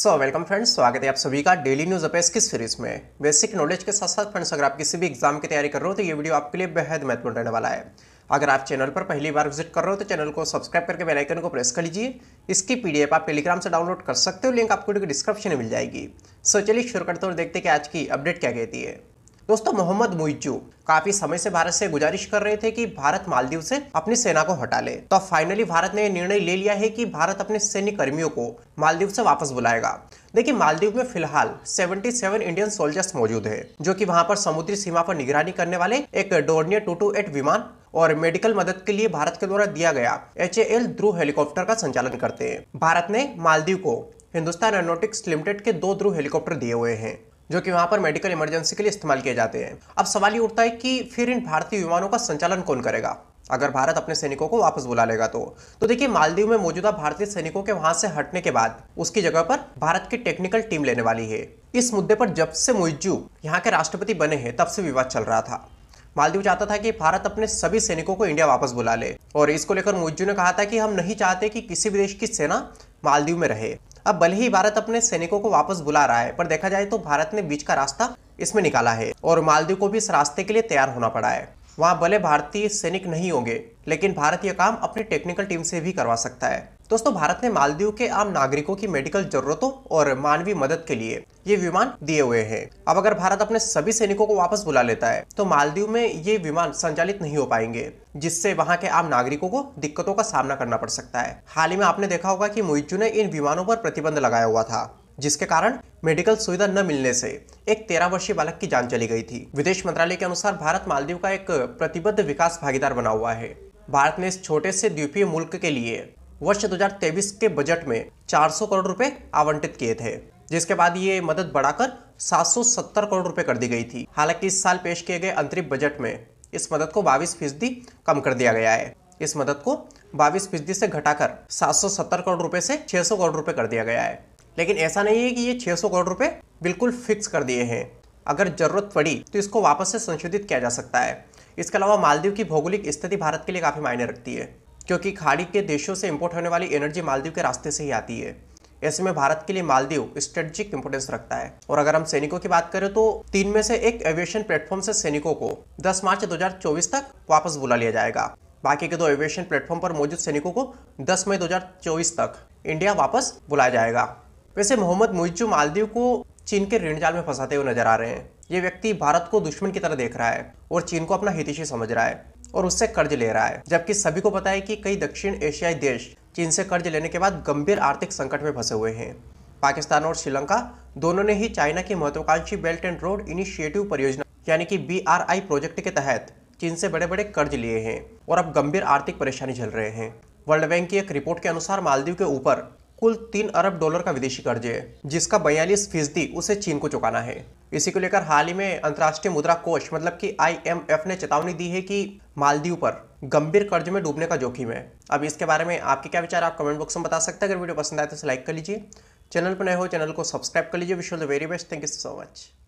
so welcome friends स्वागत है आप सभी का डेली न्यूज़ अपेस किस सीरीज में बेसिक नॉलेज के साथ साथ फ्रेंड्स अगर आप किसी भी एग्जाम की तैयारी कर रहे हो तो ये वीडियो आपके लिए बेहद महत्वपूर्ण रहने वाला है अगर आप चैनल पर पहली बार विजिट कर रहे हो तो चैनल को सब्सक्राइब करके बेलाइकन को प्रेस कर लीजिए इसकी पी आप टेलीग्राम से डाउनलोड कर सकते हो लिंक आपको डिस्क्रिप्शन में मिल जाएगी सो चलिए शुरू करते हो देखते हैं कि आज की अपडेट क्या कहती है दोस्तों मोहम्मद मुइजू काफी समय से भारत से गुजारिश कर रहे थे कि भारत मालदीव से अपनी सेना को हटा ले तो फाइनली भारत ने निर्णय ले लिया है कि भारत अपने सैन्य कर्मियों को मालदीव से वापस बुलाएगा देखिए मालदीव में फिलहाल 77 इंडियन सोल्जर्स मौजूद हैं जो कि वहां पर समुद्री सीमा पर निगरानी करने वाले एक डोर्नियर टू एट विमान और मेडिकल मदद के लिए भारत के द्वारा दिया गया एच एल ध्रुव हेलीकॉप्टर का संचालन करते हैं भारत ने मालदीव को हिंदुस्तान एरोनोटिक्स लिमिटेड के दो ध्रुव हेलीकॉप्टर दिए हुए हैं जो कि वहां पर मेडिकल इमरजेंसी के लिए इस्तेमाल किए जाते हैं अब सवाल ये उठता है कि फिर इन भारतीय विमानों का संचालन कौन करेगा अगर भारत अपने सैनिकों को वापस बुला लेगा तो तो देखिए मालदीव में मौजूदा भारतीय सैनिकों के वहां से हटने के बाद उसकी जगह पर भारत की टेक्निकल टीम लेने वाली है इस मुद्दे पर जब से मुइजू यहाँ के राष्ट्रपति बने हैं तब से विवाद चल रहा था मालदीव चाहता था कि भारत अपने सभी सैनिकों को इंडिया वापस बुला ले और इसको लेकर मुइजू ने कहा था कि हम नहीं चाहते कि किसी भी देश की सेना मालदीव में रहे अब भले ही भारत अपने सैनिकों को वापस बुला रहा है पर देखा जाए तो भारत ने बीच का रास्ता इसमें निकाला है और मालदीव को भी इस रास्ते के लिए तैयार होना पड़ा है वहाँ भले भारतीय सैनिक नहीं होंगे लेकिन भारत यह काम अपनी टेक्निकल टीम से भी करवा सकता है दोस्तों भारत ने मालदीव के आम नागरिकों की मेडिकल जरूरतों और मानवीय मदद के लिए ये विमान दिए हुए हैं अब अगर भारत अपने सभी सैनिकों को वापस बुला लेता है तो मालदीव में ये विमान संचालित नहीं हो पाएंगे जिससे वहाँ के आम नागरिकों को दिक्कतों का सामना करना पड़ सकता है हाल ही में आपने देखा होगा कि मुइजू ने इन विमानों पर प्रतिबंध लगाया हुआ था जिसके कारण मेडिकल सुविधा न मिलने से एक तेरह वर्षीय बालक की जान चली गई थी विदेश मंत्रालय के अनुसार भारत मालदीव का एक प्रतिबद्ध विकास भागीदार बना हुआ है भारत ने इस छोटे से द्वीपीय मुल्क के लिए वर्ष 2023 के बजट में 400 करोड़ रुपए आवंटित किए थे जिसके बाद ये मदद बढ़ाकर 770 करोड़ रुपए कर दी गई थी हालांकि इस साल पेश किए गए अंतरिम बजट में इस मदद को बाईस फीसदी कम कर दिया गया है इस मदद को बाईस फीसदी से घटाकर 770 करोड़ रुपए से 600 करोड़ रुपए कर दिया गया है लेकिन ऐसा नहीं है कि ये 600 करोड़ रुपए बिल्कुल फिक्स कर दिए हैं अगर जरूरत पड़ी तो इसको वापस से संशोधित किया जा सकता है इसके अलावा मालदीव की भौगोलिक स्थिति भारत के लिए काफ़ी मायने रखती है क्योंकि खाड़ी के देशों से इम्पोर्ट होने वाली एनर्जी मालदीव के रास्ते से ही आती है ऐसे में भारत के लिए मालदीव स्ट्रेटेजिक इंपोर्टेंस रखता है और अगर हम सैनिकों की बात करें तो तीन में से एक एविएशन प्लेटफॉर्म से सैनिकों को 10 मार्च 2024 तक वापस बुला लिया जाएगा बाकी के दो एविएशन प्लेटफॉर्म पर मौजूद सैनिकों को 10 मई 2024 तक इंडिया वापस बुलाया जाएगा वैसे मोहम्मद मुइजू मालदीव को चीन के ऋण जाल में फंसाते हुए नजर आ रहे हैं ये व्यक्ति भारत को दुश्मन की तरह देख रहा है और चीन को अपना हितिशी समझ रहा है और उससे कर्ज ले रहा है जबकि सभी को पता है कि कई दक्षिण एशियाई देश चीन से कर्ज लेने के बाद गंभीर आर्थिक संकट में फंसे हुए हैं पाकिस्तान और श्रीलंका दोनों ने ही चाइना की महत्वाकांक्षी बेल्ट एंड रोड इनिशिएटिव परियोजना यानी कि बी प्रोजेक्ट के तहत चीन से बड़े बड़े कर्ज लिए हैं और अब गंभीर आर्थिक परेशानी झल रहे हैं वर्ल्ड बैंक की एक रिपोर्ट के अनुसार मालदीव के ऊपर कुल तीन अरब डॉलर का विदेशी कर्ज है जिसका बयालीस फीसदी उसे चीन को चुकाना है इसी को लेकर हाल ही में अंतर्राष्ट्रीय मुद्रा कोष मतलब कि आईएमएफ ने चेतावनी दी है कि मालदीव पर गंभीर कर्ज में डूबने का जोखिम है अब इसके बारे में आपके क्या विचार आप कमेंट बॉक्स में बता सकते हैं अगर वीडियो पसंद आए तो लाइक कर लीजिए चैनल पर नए हो चैनल को सब्सक्राइब कर लीजिए wish the very best thank you so much